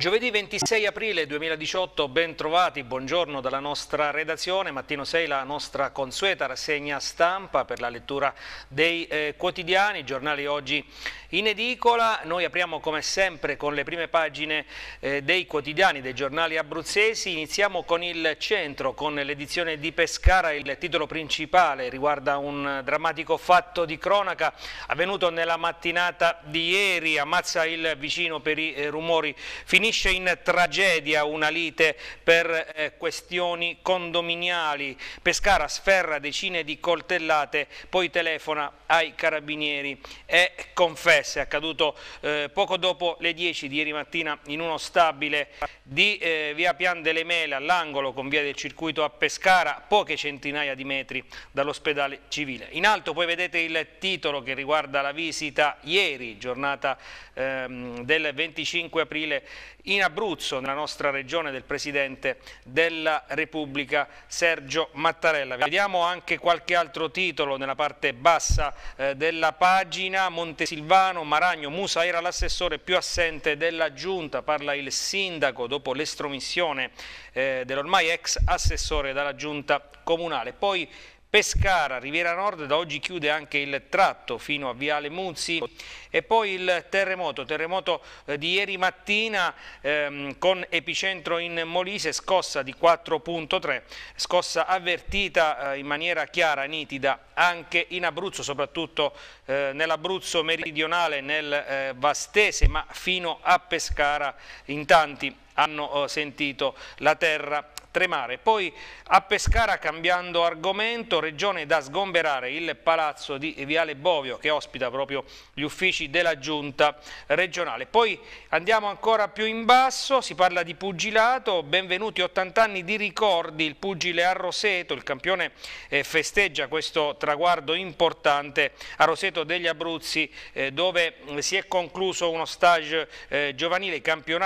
Giovedì 26 aprile 2018, ben trovati, buongiorno dalla nostra redazione, mattino 6 la nostra consueta rassegna stampa per la lettura dei eh, quotidiani, giornali oggi in edicola, noi apriamo come sempre con le prime pagine eh, dei quotidiani, dei giornali abruzzesi, iniziamo con il centro, con l'edizione di Pescara, il titolo principale riguarda un drammatico fatto di cronaca avvenuto nella mattinata di ieri, ammazza il vicino per i eh, rumori finiti finisce in tragedia una lite per eh, questioni condominiali. Pescara sferra decine di coltellate, poi telefona ai carabinieri e confessa. È accaduto eh, poco dopo le 10 di ieri mattina in uno stabile di eh, via Pian delle Mele all'angolo con via del circuito a Pescara, poche centinaia di metri dall'ospedale civile. In alto poi vedete il titolo che riguarda la visita ieri, giornata ehm, del 25 aprile in Abruzzo, nella nostra regione del Presidente della Repubblica Sergio Mattarella. Vediamo anche qualche altro titolo nella parte bassa eh, della pagina. Montesilvano, Maragno, Musa era l'assessore più assente della Giunta, parla il sindaco dopo l'estromissione eh, dell'ormai ex assessore dalla Giunta Comunale. Poi Pescara, Riviera Nord, da oggi chiude anche il tratto fino a Viale Muzzi e poi il terremoto, terremoto eh, di ieri mattina ehm, con epicentro in Molise, scossa di 4.3, scossa avvertita eh, in maniera chiara, nitida anche in Abruzzo, soprattutto eh, nell'Abruzzo meridionale, nel eh, Vastese, ma fino a Pescara in tanti hanno eh, sentito la terra tremare. Poi a Pescara, cambiando argomento, regione da sgomberare il palazzo di Viale Bovio che ospita proprio gli uffici della giunta regionale. Poi andiamo ancora più in basso, si parla di pugilato, benvenuti 80 anni di ricordi, il pugile a Roseto, il campione eh, festeggia questo traguardo importante a Roseto degli Abruzzi eh, dove mm, si è concluso uno stage eh, giovanile, i campionati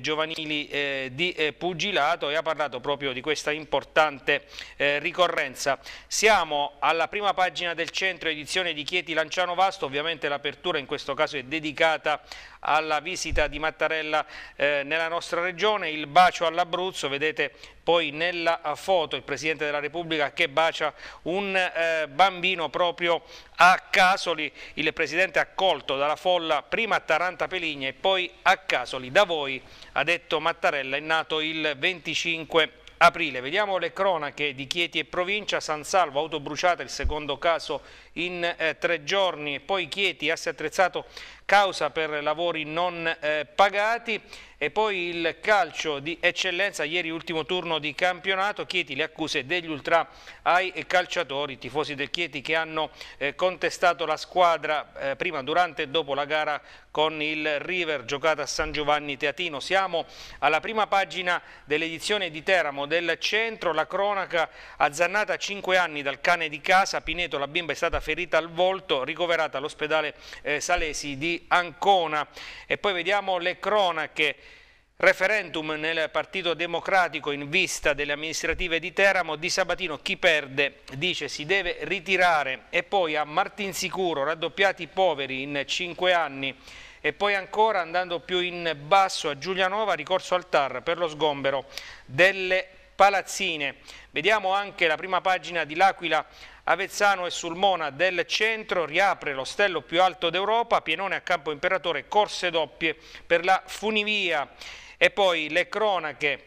giovanili di pugilato e a parlato proprio di questa importante eh, ricorrenza. Siamo alla prima pagina del centro edizione di Chieti Lanciano Vasto, ovviamente l'apertura in questo caso è dedicata alla visita di Mattarella eh, nella nostra regione, il bacio all'Abruzzo, vedete poi nella foto il Presidente della Repubblica che bacia un eh, bambino proprio a Casoli, il Presidente accolto dalla folla prima a Taranta Peligna e poi a Casoli, da voi ha detto Mattarella, è nato il 25 aprile. Vediamo le cronache di Chieti e provincia, San Salvo, autobruciata, il secondo caso in eh, tre giorni. Poi Chieti, asse attrezzato causa per lavori non eh, pagati e poi il calcio di eccellenza, ieri ultimo turno di campionato, Chieti le accuse degli ultra ai calciatori, tifosi del Chieti che hanno eh, contestato la squadra eh, prima, durante e dopo la gara con il River giocata a San Giovanni Teatino. Siamo alla prima pagina dell'edizione di Teramo del centro, la cronaca azzannata a 5 anni dal cane di casa, Pineto la bimba è stata ferita al volto, ricoverata all'ospedale eh, Salesi di Ancona. E poi vediamo le cronache. Referendum nel Partito Democratico in vista delle amministrative di Teramo, di Sabatino chi perde dice si deve ritirare e poi a Martinsicuro raddoppiati i poveri in cinque anni e poi ancora andando più in basso a Giulianova ricorso al TAR per lo sgombero delle palazzine. Vediamo anche la prima pagina di L'Aquila Avezzano e Sulmona del centro, riapre l'ostello più alto d'Europa, Pienone a Campo Imperatore, corse doppie per la funivia e poi le cronache.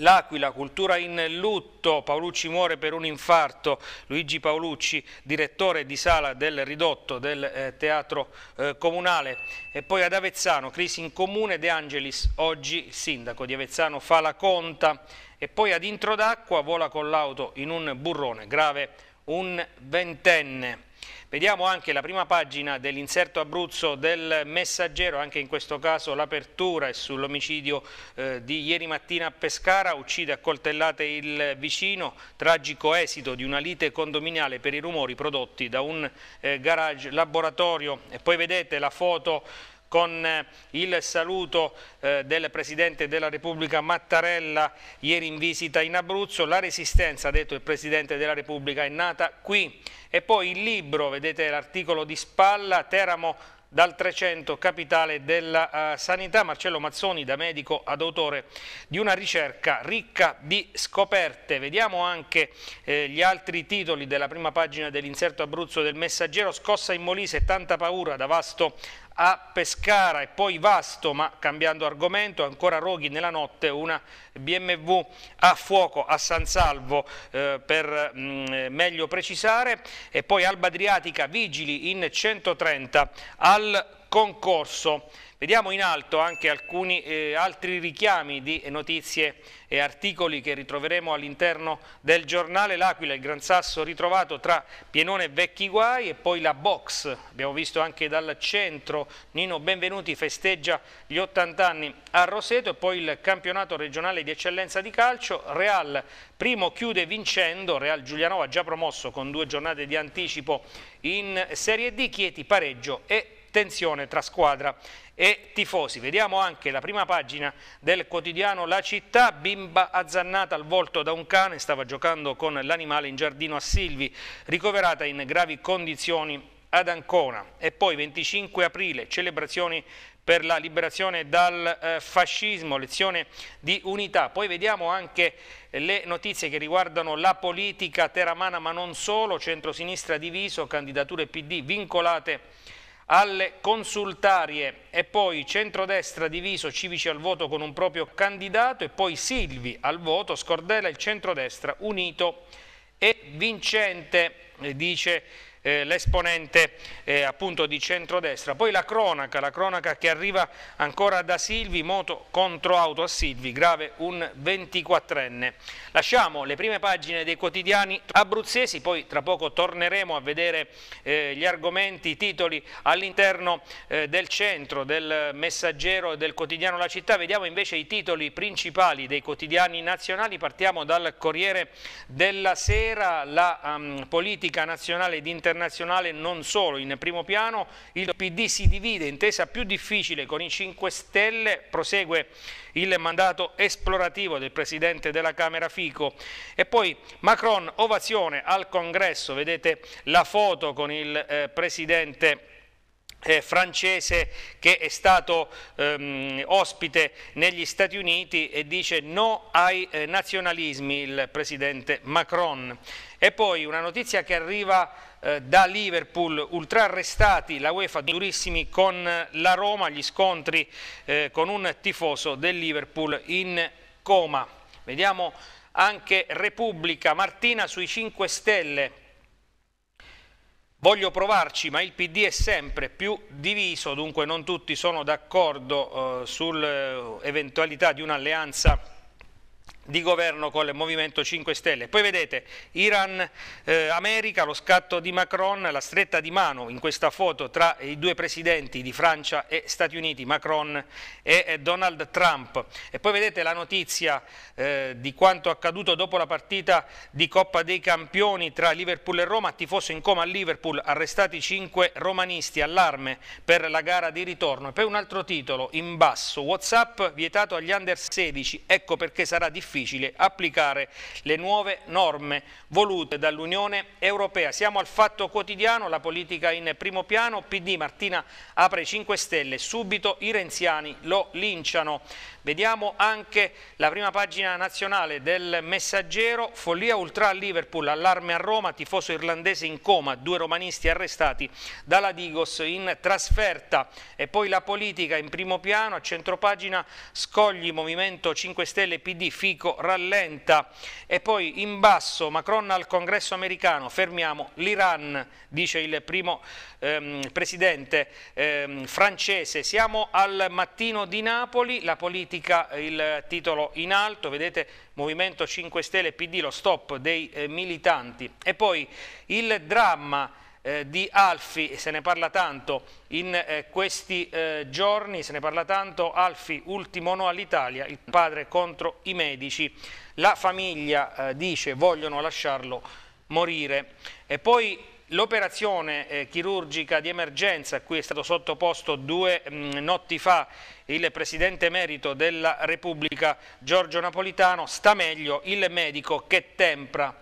L'Aquila, cultura in lutto, Paolucci muore per un infarto, Luigi Paolucci, direttore di sala del ridotto del eh, teatro eh, comunale e poi ad Avezzano, crisi in comune, De Angelis, oggi il sindaco di Avezzano fa la conta e poi ad intro d'acqua vola con l'auto in un burrone, grave un ventenne. Vediamo anche la prima pagina dell'inserto Abruzzo del Messaggero, anche in questo caso l'apertura è sull'omicidio eh, di ieri mattina a Pescara, uccide a coltellate il vicino, tragico esito di una lite condominiale per i rumori prodotti da un eh, garage laboratorio. E poi vedete la foto con eh, il saluto eh, del Presidente della Repubblica Mattarella ieri in visita in Abruzzo. La resistenza, ha detto il Presidente della Repubblica, è nata qui. E poi il libro, vedete l'articolo di spalla, Teramo dal 300 capitale della eh, sanità. Marcello Mazzoni, da medico ad autore di una ricerca ricca di scoperte. Vediamo anche eh, gli altri titoli della prima pagina dell'inserto Abruzzo del Messaggero. Scossa in Molise, tanta paura da vasto a Pescara e poi Vasto, ma cambiando argomento, ancora Roghi nella notte, una BMW a fuoco a San Salvo eh, per mh, mm, meglio precisare e poi Alba Adriatica vigili in 130 al concorso. Vediamo in alto anche alcuni eh, altri richiami di notizie e articoli che ritroveremo all'interno del giornale L'Aquila, il Gran Sasso ritrovato tra Pienone e Vecchi Guai e poi la Box, abbiamo visto anche dal centro Nino Benvenuti festeggia gli 80 anni a Roseto e poi il campionato regionale di eccellenza di calcio, Real primo chiude vincendo, Real Giulianova già promosso con due giornate di anticipo in Serie D, Chieti pareggio e tensione tra squadra e tifosi. Vediamo anche la prima pagina del quotidiano La Città, bimba azzannata al volto da un cane, stava giocando con l'animale in giardino a Silvi, ricoverata in gravi condizioni ad Ancona e poi 25 aprile, celebrazioni per la liberazione dal eh, fascismo, lezione di unità. Poi vediamo anche le notizie che riguardano la politica teramana ma non solo, centrosinistra diviso, candidature PD vincolate alle consultarie e poi centrodestra diviso Civici al voto con un proprio candidato e poi Silvi al voto, Scordella il centrodestra unito e vincente, eh, dice eh, l'esponente eh, appunto di centrodestra. Poi la cronaca, la cronaca che arriva ancora da Silvi, moto contro auto a Silvi, grave un 24enne. Lasciamo le prime pagine dei quotidiani abruzzesi, poi tra poco torneremo a vedere eh, gli argomenti, i titoli all'interno eh, del centro, del messaggero e del quotidiano La Città. Vediamo invece i titoli principali dei quotidiani nazionali, partiamo dal Corriere della Sera, la um, politica nazionale di internazionale internazionale non solo. In primo piano il PD si divide, intesa più difficile con i 5 Stelle, prosegue il mandato esplorativo del Presidente della Camera Fico. E poi Macron, ovazione al Congresso, vedete la foto con il eh, Presidente eh, francese che è stato ehm, ospite negli Stati Uniti e dice no ai eh, nazionalismi il presidente Macron. E poi una notizia che arriva eh, da Liverpool, ultrarrestati la UEFA durissimi con eh, la Roma, gli scontri eh, con un tifoso del Liverpool in coma. Vediamo anche Repubblica, Martina sui 5 Stelle Voglio provarci, ma il PD è sempre più diviso, dunque non tutti sono d'accordo eh, sull'eventualità eh, di un'alleanza di governo con il Movimento 5 Stelle. Poi vedete Iran-America, eh, lo scatto di Macron, la stretta di mano in questa foto tra i due presidenti di Francia e Stati Uniti, Macron e, Donald Trump. E poi vedete la notizia eh, di quanto accaduto dopo la partita di Coppa dei Campioni tra Liverpool e Roma, tifoso in coma a Liverpool, arrestati cinque romanisti, allarme per la gara di ritorno. E poi un altro titolo in basso, Whatsapp vietato agli under 16, ecco perché sarà difficile difficile applicare le nuove norme volute dall'Unione Europea. Siamo al fatto quotidiano, la politica in primo piano, PD Martina apre 5 Stelle, subito i renziani lo linciano. Vediamo anche la prima pagina nazionale del messaggero, follia ultra a Liverpool, allarme a Roma, tifoso irlandese in coma, due romanisti arrestati dalla Digos in trasferta e poi la politica in primo piano, a centropagina Scogli, Movimento 5 Stelle, PD, Fico, Franco rallenta. E poi in basso Macron al congresso americano, fermiamo l'Iran, dice il primo ehm, presidente ehm, francese. Siamo al mattino di Napoli, la politica, il titolo in alto, vedete Movimento 5 Stelle PD, lo stop dei eh, militanti. E poi il dramma eh, di Alfi, se ne parla tanto in eh, questi eh, giorni, se ne parla tanto, Alfi ultimo no all'Italia, il padre contro i medici, la famiglia eh, dice vogliono lasciarlo morire. E poi l'operazione eh, chirurgica di emergenza a cui è stato sottoposto due mh, notti fa il Presidente Merito della Repubblica Giorgio Napolitano, sta meglio il medico che tempra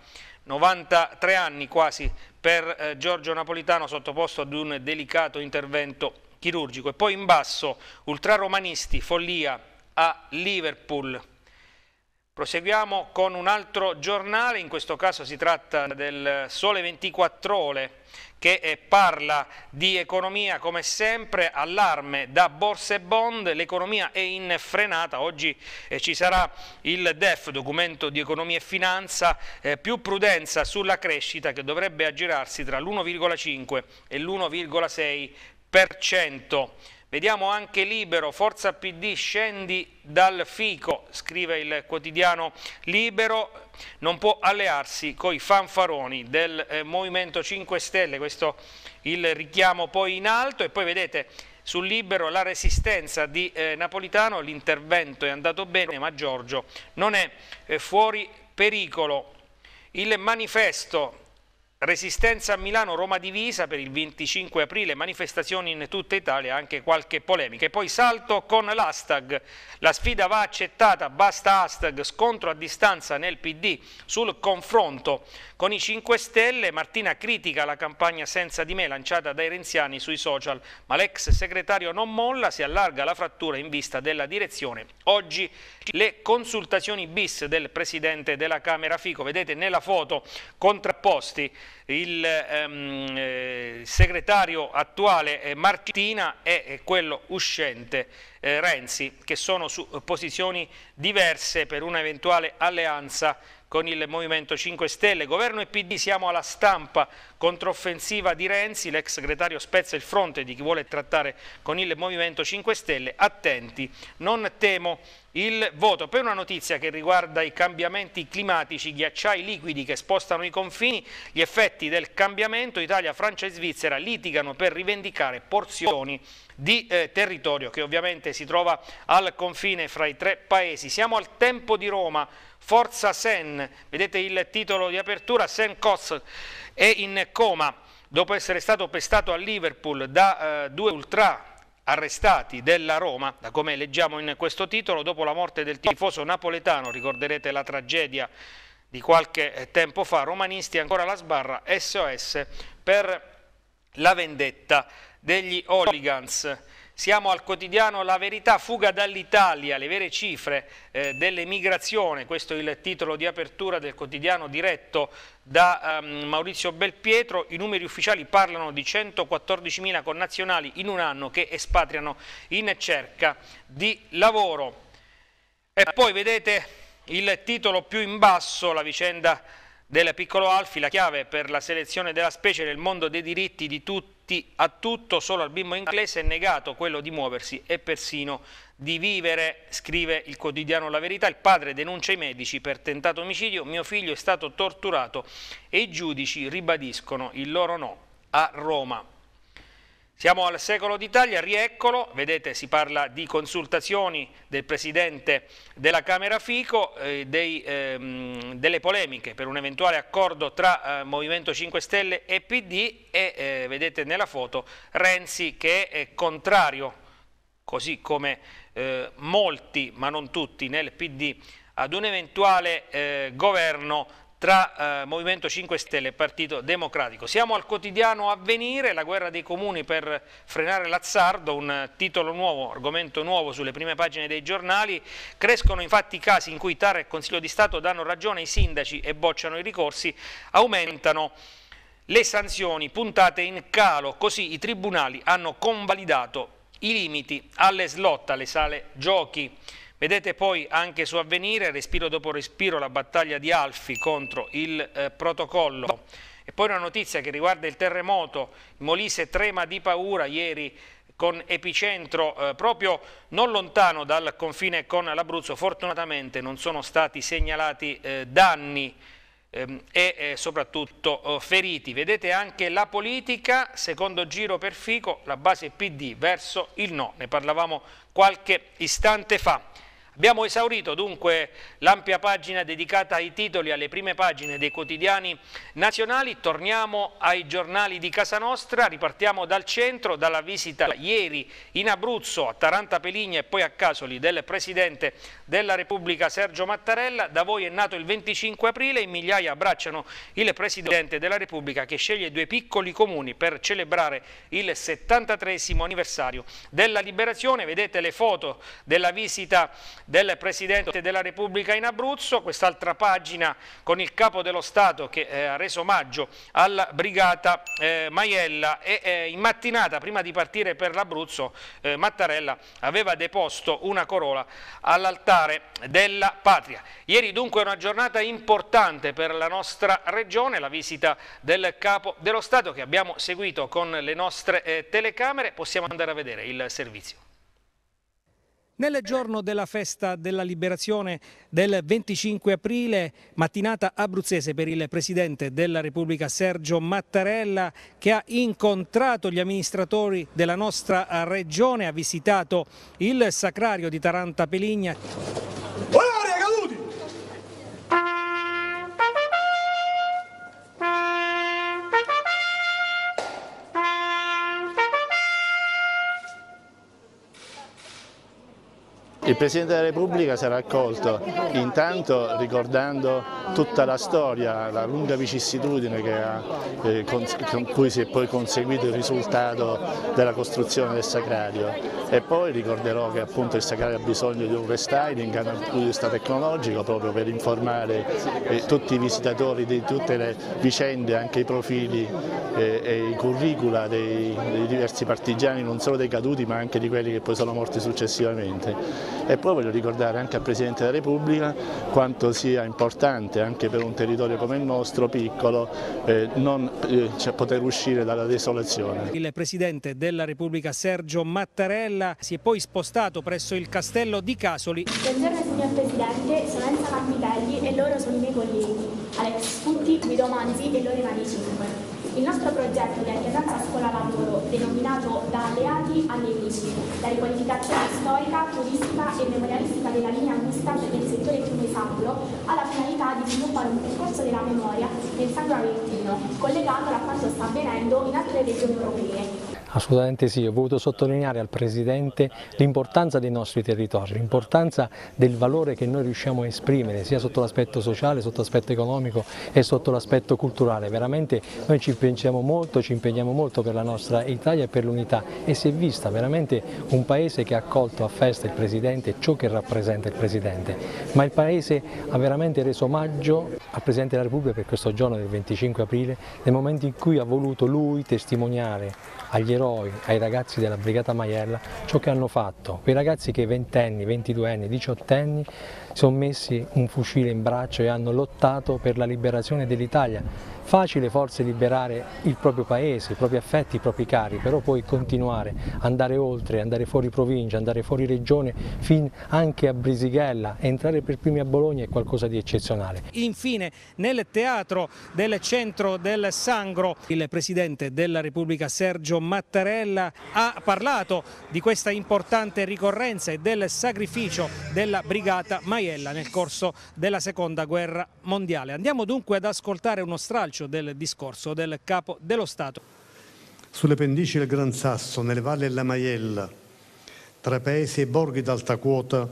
93 anni quasi per eh, Giorgio Napolitano sottoposto ad un delicato intervento chirurgico. E poi in basso, ultraromanisti, follia a Liverpool. Proseguiamo con un altro giornale, in questo caso si tratta del Sole 24 Ore che eh, parla di economia come sempre, allarme da borse e bond, l'economia è in frenata, oggi eh, ci sarà il DEF, documento di economia e finanza, eh, più prudenza sulla crescita che dovrebbe aggirarsi tra l'1,5 e l'1,6%. Vediamo anche Libero, Forza PD, scendi dal fico, scrive il quotidiano Libero, non può allearsi coi fanfaroni del eh, Movimento 5 Stelle, questo il richiamo poi in alto e poi vedete sul Libero la resistenza di eh, Napolitano, l'intervento è andato bene ma Giorgio non è eh, fuori pericolo. Il manifesto Resistenza a Milano, Roma divisa per il 25 aprile, manifestazioni in tutta Italia, anche qualche polemica. E poi salto con l'hashtag, la sfida va accettata, basta hashtag, scontro a distanza nel PD sul confronto con i 5 Stelle. Martina critica la campagna senza di me lanciata dai renziani sui social, ma l'ex segretario non molla, si allarga la frattura in vista della direzione. Oggi le consultazioni bis del Presidente della Camera Fico, vedete nella foto contrapposti il ehm, eh, segretario attuale eh, Martina e quello uscente eh, Renzi, che sono su posizioni diverse per un'eventuale alleanza con il Movimento 5 Stelle. Governo e PD siamo alla stampa controffensiva di Renzi, l'ex segretario spezza il fronte di chi vuole trattare con il Movimento 5 Stelle. Attenti, non temo il voto. Per una notizia che riguarda i cambiamenti climatici, ghiacciai liquidi che spostano i confini, gli effetti del cambiamento, Italia, Francia e Svizzera litigano per rivendicare porzioni di eh, territorio che ovviamente si trova al confine fra i tre paesi. Siamo al tempo di Roma, Forza Sen, vedete il titolo di apertura, Sen Cos è in coma dopo essere stato pestato a Liverpool da eh, due ultra arrestati della Roma, da come leggiamo in questo titolo, dopo la morte del tifoso napoletano, ricorderete la tragedia di qualche eh, tempo fa, romanisti ancora la sbarra SOS per la vendetta degli Oligans. Siamo al quotidiano La Verità, fuga dall'Italia, le vere cifre eh, dell'emigrazione, questo è il titolo di apertura del quotidiano diretto da um, Maurizio Belpietro, i numeri ufficiali parlano di 114.000 connazionali in un anno che espatriano in cerca di lavoro. E poi vedete il titolo più in basso, la vicenda del piccolo Alfi, la chiave per la selezione della specie nel mondo dei diritti di tutti tutti, a tutto, solo al bimbo inglese è negato quello di muoversi e persino di vivere, scrive il quotidiano La Verità, il padre denuncia i medici per tentato omicidio, mio figlio è stato torturato e i giudici ribadiscono il loro no a Roma. Siamo al secolo d'Italia, rieccolo, vedete si parla di consultazioni del Presidente della Camera Fico, eh, dei, ehm, delle polemiche per un eventuale accordo tra eh, Movimento 5 Stelle e PD e eh, vedete nella foto Renzi che è contrario, così come eh, molti ma non tutti nel PD, ad un eventuale eh, governo tra eh, Movimento 5 Stelle e Partito Democratico. Siamo al quotidiano Avvenire, la guerra dei comuni per frenare l'azzardo, un titolo nuovo, argomento nuovo sulle prime pagine dei giornali. Crescono infatti i casi in cui TAR e Consiglio di Stato danno ragione ai sindaci e bocciano i ricorsi, aumentano le sanzioni puntate in calo, così i tribunali hanno convalidato i limiti alle slot, alle sale giochi. Vedete poi anche su avvenire, respiro dopo respiro, la battaglia di Alfi contro il eh, protocollo. E poi una notizia che riguarda il terremoto, Molise trema di paura ieri con epicentro eh, proprio non lontano dal confine con l'Abruzzo, fortunatamente non sono stati segnalati eh, danni ehm, e eh, soprattutto oh, feriti. Vedete anche la politica, secondo giro per Fico, la base PD verso il no, ne parlavamo qualche istante fa. Abbiamo esaurito dunque l'ampia pagina dedicata ai titoli, alle prime pagine dei quotidiani nazionali, torniamo ai giornali di casa nostra, ripartiamo dal centro, dalla visita ieri in Abruzzo a Taranta Peligna e poi a Casoli del Presidente della Repubblica Sergio Mattarella, da voi è nato il 25 aprile, in migliaia abbracciano il Presidente della Repubblica che sceglie due piccoli comuni per celebrare il 73 anniversario della liberazione, vedete le foto della visita del Presidente della Repubblica in Abruzzo, quest'altra pagina con il Capo dello Stato che eh, ha reso omaggio alla Brigata eh, Maiella e eh, in mattinata prima di partire per l'Abruzzo eh, Mattarella aveva deposto una corola all'altare della patria. Ieri dunque è una giornata importante per la nostra regione, la visita del Capo dello Stato che abbiamo seguito con le nostre eh, telecamere, possiamo andare a vedere il servizio. Nel giorno della festa della liberazione del 25 aprile, mattinata abruzzese per il Presidente della Repubblica Sergio Mattarella che ha incontrato gli amministratori della nostra regione, ha visitato il Sacrario di Taranta Peligna. Il Presidente della Repubblica sarà accolto intanto ricordando tutta la storia, la lunga vicissitudine ha, eh, con, con, cui si è poi conseguito il risultato della costruzione del Sacrario e poi ricorderò che appunto il Sacrario ha bisogno di un restyling, dal punto di vista tecnologico proprio per informare eh, tutti i visitatori di tutte le vicende, anche i profili eh, e i curricula dei, dei diversi partigiani, non solo dei caduti ma anche di quelli che poi sono morti successivamente. E poi voglio ricordare anche al Presidente della Repubblica quanto sia importante anche per un territorio come il nostro, piccolo, eh, non, eh, cioè, poter uscire dalla desolazione. Il Presidente della Repubblica Sergio Mattarella si è poi spostato presso il castello di Casoli. Buongiorno signor Presidente, sono Enza Campitelli e loro sono i miei colleghi, Alex Sputti, Guido Manzi e Lorena Di Cinque. Il nostro progetto di alternanza scuola-lavoro, denominato Da alleati a nemici, la riqualificazione storica, turistica e memorialistica della linea mista del il settore Fiume-Sablo, ha la finalità di sviluppare un percorso della memoria nel sangue Aventino, collegato a quanto sta avvenendo in altre regioni europee Assolutamente sì, ho voluto sottolineare al Presidente l'importanza dei nostri territori, l'importanza del valore che noi riusciamo a esprimere sia sotto l'aspetto sociale, sotto l'aspetto economico e sotto l'aspetto culturale. Veramente noi ci impegniamo molto, ci impegniamo molto per la nostra Italia e per l'unità e si è vista veramente un Paese che ha accolto a festa il Presidente e ciò che rappresenta il Presidente, ma il Paese ha veramente reso omaggio al Presidente della Repubblica per questo giorno del 25 aprile, nel momento in cui ha voluto lui testimoniare agli eroi chiederò ai ragazzi della Brigata Maiella ciò che hanno fatto, quei ragazzi che ventenni, ventiduenni, diciottenni si sono messi un fucile in braccio e hanno lottato per la liberazione dell'Italia Facile forse liberare il proprio paese, i propri affetti, i propri cari, però poi continuare, andare oltre, andare fuori provincia, andare fuori regione, fin anche a Brisighella, entrare per primi a Bologna è qualcosa di eccezionale. Infine nel teatro del centro del Sangro il Presidente della Repubblica Sergio Mattarella ha parlato di questa importante ricorrenza e del sacrificio della Brigata Maiella nel corso della Seconda Guerra Mondiale. Andiamo dunque ad ascoltare uno stralcio lancio del discorso del capo dello Stato. Sulle pendici del Gran Sasso, nelle valli della Maiella, tra paesi e borghi d'alta quota,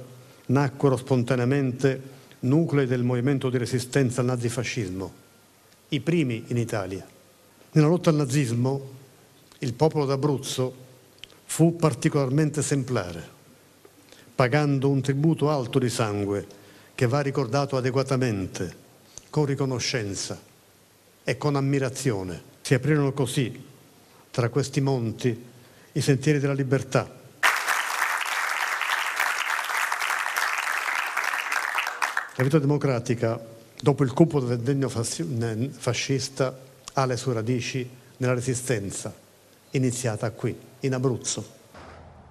nacquero spontaneamente nuclei del movimento di resistenza al nazifascismo, i primi in Italia. Nella lotta al nazismo, il popolo d'Abruzzo fu particolarmente esemplare, pagando un tributo alto di sangue che va ricordato adeguatamente, con riconoscenza e con ammirazione. Si aprirono così, tra questi monti, i sentieri della libertà. La vita democratica, dopo il cupo del degno fascista, ha le sue radici nella resistenza, iniziata qui, in Abruzzo.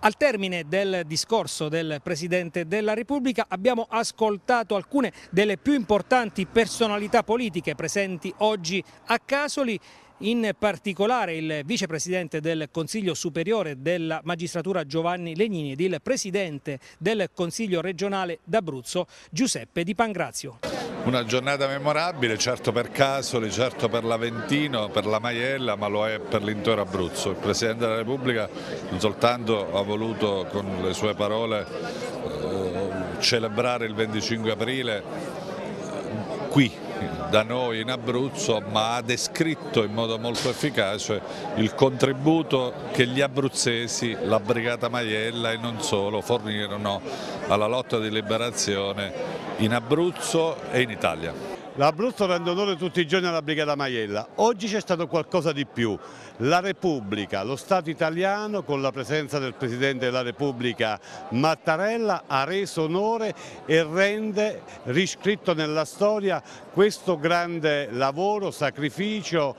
Al termine del discorso del Presidente della Repubblica abbiamo ascoltato alcune delle più importanti personalità politiche presenti oggi a Casoli in particolare il vicepresidente del Consiglio Superiore della Magistratura Giovanni Legnini ed il presidente del Consiglio regionale d'Abruzzo Giuseppe Di Pangrazio. Una giornata memorabile, certo per Casoli, certo per l'Aventino, per la Maiella, ma lo è per l'intero Abruzzo. Il Presidente della Repubblica non soltanto ha voluto con le sue parole eh, celebrare il 25 aprile eh, qui da noi in Abruzzo ma ha descritto in modo molto efficace il contributo che gli abruzzesi, la Brigata Maiella e non solo fornirono alla lotta di liberazione in Abruzzo e in Italia. L'Abruzzo rende onore tutti i giorni alla Brigata Maiella, oggi c'è stato qualcosa di più, la Repubblica, lo Stato italiano con la presenza del Presidente della Repubblica Mattarella ha reso onore e rende riscritto nella storia questo grande lavoro, sacrificio,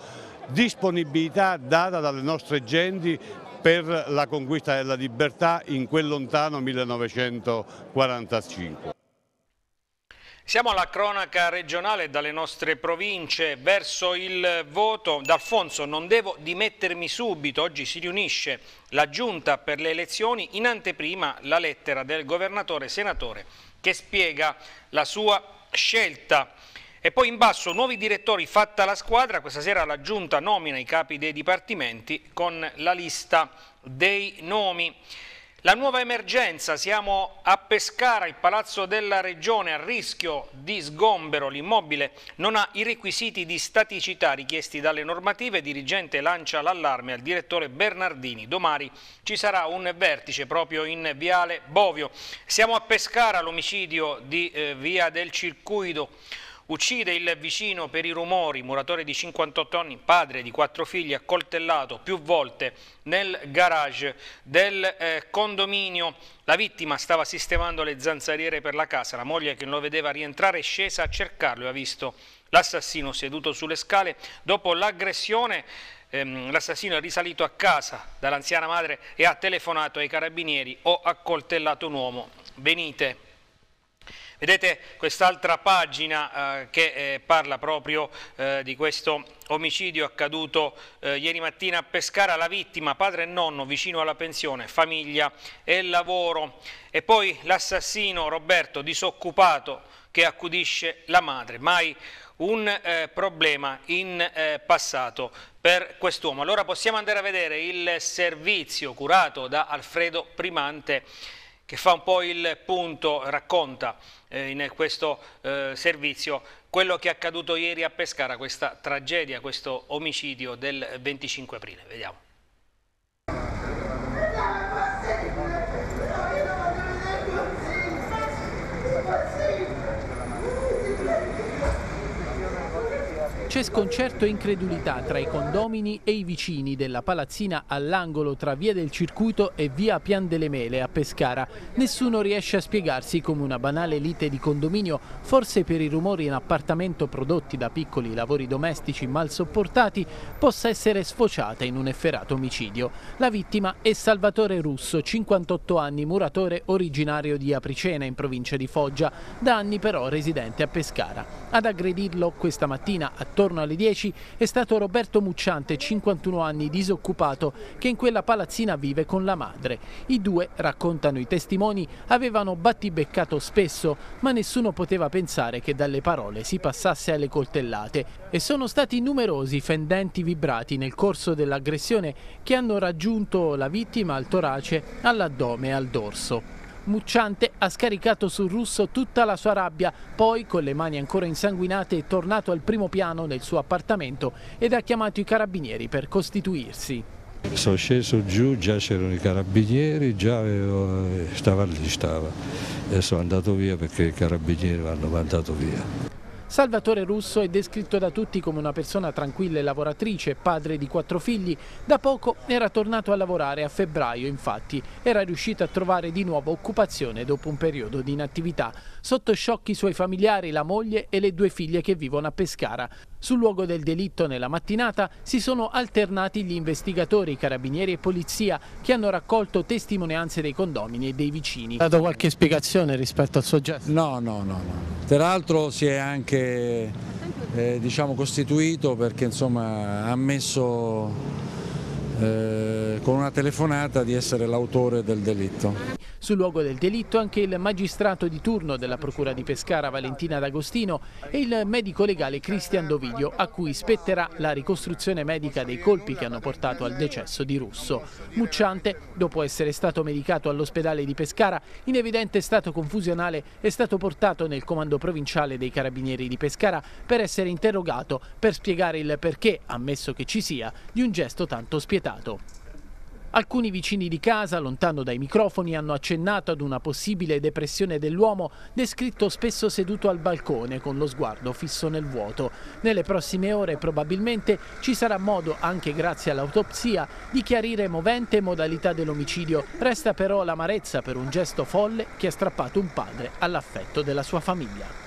disponibilità data dalle nostre genti per la conquista della libertà in quel lontano 1945. Siamo alla cronaca regionale dalle nostre province verso il voto. D'Alfonso non devo dimettermi subito, oggi si riunisce la giunta per le elezioni, in anteprima la lettera del governatore senatore che spiega la sua scelta. E poi in basso, nuovi direttori fatta la squadra, questa sera la giunta nomina i capi dei dipartimenti con la lista dei nomi. La nuova emergenza, siamo a Pescara, il Palazzo della Regione a rischio di sgombero, l'immobile non ha i requisiti di staticità richiesti dalle normative, il dirigente lancia l'allarme al direttore Bernardini, domani ci sarà un vertice proprio in Viale Bovio. Siamo a Pescara, l'omicidio di eh, Via del Circuito Uccide il vicino per i rumori, muratore di 58 anni, padre di quattro figli, accoltellato più volte nel garage del eh, condominio. La vittima stava sistemando le zanzariere per la casa. La moglie che lo vedeva rientrare è scesa a cercarlo e ha visto l'assassino seduto sulle scale. Dopo l'aggressione ehm, l'assassino è risalito a casa dall'anziana madre e ha telefonato ai carabinieri ho accoltellato un uomo, venite Vedete quest'altra pagina eh, che eh, parla proprio eh, di questo omicidio accaduto eh, ieri mattina a Pescara, la vittima, padre e nonno vicino alla pensione, famiglia e lavoro. E poi l'assassino Roberto, disoccupato, che accudisce la madre. Mai un eh, problema in eh, passato per quest'uomo. Allora possiamo andare a vedere il servizio curato da Alfredo Primante che fa un po' il punto, racconta eh, in questo eh, servizio quello che è accaduto ieri a Pescara, questa tragedia, questo omicidio del 25 aprile. Vediamo. C'è sconcerto e incredulità tra i condomini e i vicini della palazzina all'angolo tra Via del Circuito e Via Pian delle Mele a Pescara. Nessuno riesce a spiegarsi come una banale lite di condominio, forse per i rumori in appartamento prodotti da piccoli lavori domestici mal sopportati, possa essere sfociata in un efferato omicidio. La vittima è Salvatore Russo, 58 anni, muratore originario di Apricena in provincia di Foggia, da anni però residente a Pescara. Ad aggredirlo questa mattina attorno intorno alle 10, è stato Roberto Mucciante, 51 anni, disoccupato, che in quella palazzina vive con la madre. I due, raccontano i testimoni, avevano battibeccato spesso, ma nessuno poteva pensare che dalle parole si passasse alle coltellate. E sono stati numerosi fendenti vibrati nel corso dell'aggressione che hanno raggiunto la vittima al torace, all'addome e al dorso. Mucciante ha scaricato sul russo tutta la sua rabbia, poi con le mani ancora insanguinate è tornato al primo piano nel suo appartamento ed ha chiamato i carabinieri per costituirsi. Sono sceso giù, già c'erano i carabinieri, già avevo, eh, stava lì, stava. E sono andato via perché i carabinieri mi hanno mandato via. Salvatore Russo è descritto da tutti come una persona tranquilla e lavoratrice, padre di quattro figli. Da poco era tornato a lavorare a febbraio, infatti, era riuscito a trovare di nuovo occupazione dopo un periodo di inattività. Sotto sciocchi i suoi familiari, la moglie e le due figlie che vivono a Pescara. Sul luogo del delitto nella mattinata si sono alternati gli investigatori, carabinieri e polizia che hanno raccolto testimonianze dei condomini e dei vicini. Ha dato qualche spiegazione rispetto al soggetto? No, no, no. no. Tra l'altro si è anche eh, diciamo, costituito perché insomma, ha messo eh, con una telefonata di essere l'autore del delitto. Sul luogo del delitto anche il magistrato di turno della Procura di Pescara Valentina D'Agostino e il medico legale Cristian Dovidio a cui spetterà la ricostruzione medica dei colpi che hanno portato al decesso di Russo. Mucciante, dopo essere stato medicato all'ospedale di Pescara, in evidente stato confusionale è stato portato nel comando provinciale dei carabinieri di Pescara per essere interrogato per spiegare il perché, ammesso che ci sia, di un gesto tanto spietato completato. Alcuni vicini di casa, lontano dai microfoni, hanno accennato ad una possibile depressione dell'uomo, descritto spesso seduto al balcone con lo sguardo fisso nel vuoto. Nelle prossime ore probabilmente ci sarà modo, anche grazie all'autopsia, di chiarire movente modalità dell'omicidio. Resta però l'amarezza per un gesto folle che ha strappato un padre all'affetto della sua famiglia.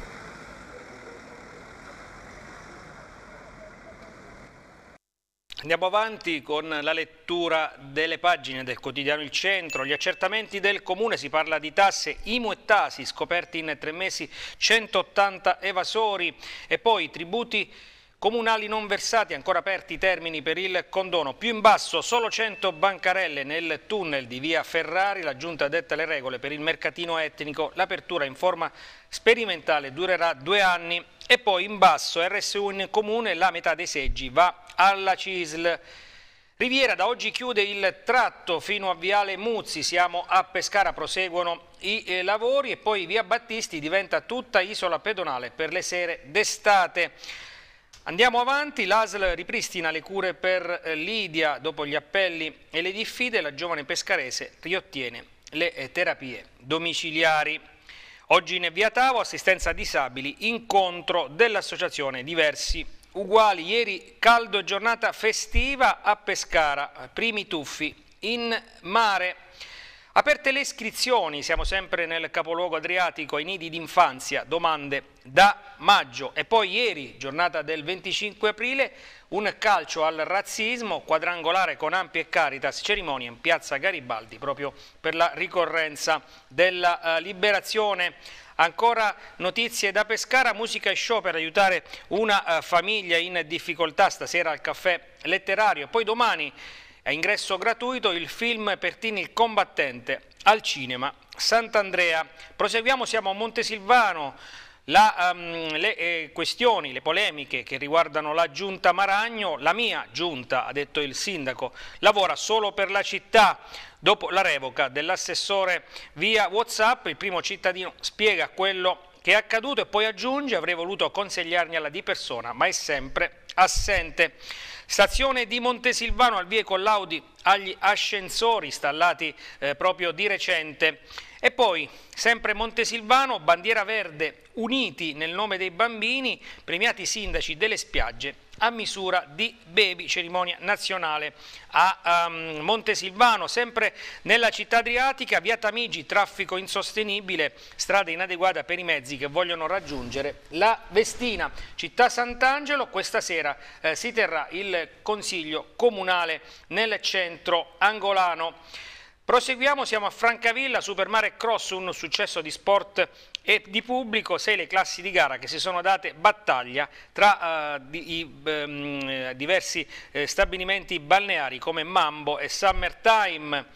Andiamo avanti con la lettura delle pagine del quotidiano Il Centro. Gli accertamenti del Comune, si parla di tasse, IMU e Tasi, scoperti in tre mesi 180 evasori e poi tributi comunali non versati, ancora aperti i termini per il condono. Più in basso solo 100 bancarelle nel tunnel di via Ferrari, la giunta detta le regole per il mercatino etnico, l'apertura in forma sperimentale durerà due anni e poi in basso RSU in comune la metà dei seggi va alla CISL. Riviera da oggi chiude il tratto fino a Viale Muzzi, siamo a Pescara, proseguono i eh, lavori e poi Via Battisti diventa tutta isola pedonale per le sere d'estate. Andiamo avanti, l'ASL ripristina le cure per eh, Lidia dopo gli appelli e le diffide, la giovane pescarese riottiene le eh, terapie domiciliari. Oggi in Via Tavo, assistenza disabili, incontro dell'associazione Diversi uguali ieri, caldo giornata festiva a Pescara, primi tuffi in mare. Aperte le iscrizioni, siamo sempre nel capoluogo adriatico ai nidi d'infanzia, domande da maggio e poi ieri, giornata del 25 aprile, un calcio al razzismo, quadrangolare con ampie Caritas, cerimonia in piazza Garibaldi proprio per la ricorrenza della eh, liberazione Ancora notizie da Pescara, musica e show per aiutare una eh, famiglia in difficoltà stasera al caffè letterario. Poi domani a ingresso gratuito il film Pertini il combattente al cinema Sant'Andrea. Proseguiamo, siamo a Montesilvano. La, um, le eh, questioni, le polemiche che riguardano la giunta Maragno, la mia giunta, ha detto il sindaco, lavora solo per la città, Dopo la revoca dell'assessore via Whatsapp, il primo cittadino spiega quello che è accaduto e poi aggiunge avrei voluto consegnargliela di persona, ma è sempre assente. Stazione di Montesilvano al via Collaudi agli ascensori installati eh, proprio di recente. E poi, sempre Montesilvano, bandiera verde, uniti nel nome dei bambini, premiati sindaci delle spiagge a misura di baby, cerimonia nazionale a um, Montesilvano, sempre nella città adriatica, via Tamigi, traffico insostenibile, strada inadeguata per i mezzi che vogliono raggiungere la Vestina. Città Sant'Angelo, questa sera eh, si terrà il consiglio comunale nel centro centro angolano. Proseguiamo, siamo a Francavilla, Supermare Cross, un successo di sport e di pubblico, sei le classi di gara che si sono date battaglia tra uh, di, i, um, diversi eh, stabilimenti balneari come Mambo e Summertime.